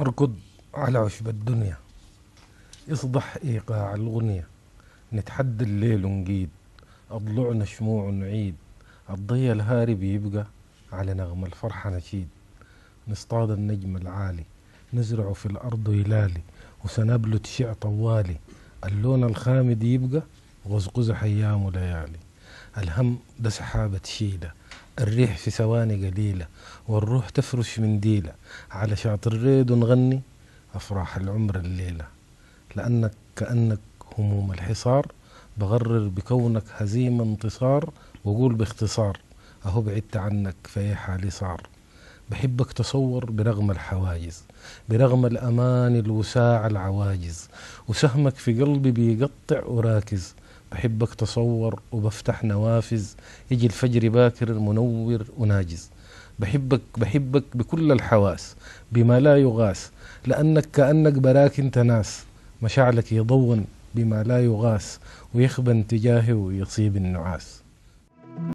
نركض على عشب الدنيا يصدح إيقاع الغنية نتحدى الليل ونقيد أضلعنا شموع ونعيد الضي الهارب يبقى على نغم الفرحة نشيد نصطاد النجم العالي نزرع في الأرض هلالي وسنبل شع طوالي اللون الخامد يبقى غزقز أيام وليالي الهم ده سحابة شيده الريح في ثواني قليلة والروح تفرش من ديلة على شاطر الريد ونغني أفراح العمر الليلة لأنك كأنك هموم الحصار بغرر بكونك هزيمة انتصار وقول باختصار أهو بعدت عنك فيا حالي صار بحبك تصور برغم الحواجز برغم الأمان الوساع العواجز وسهمك في قلبي بيقطع وراكز أحبك تصور وبفتح نوافذ يجي الفجر باكر منور وناجز بحبك بحبك بكل الحواس بما لا يغاس لأنك كأنك براكن تناس مشاعلك يضون بما لا يغاس ويخبن تجاهي ويصيب النعاس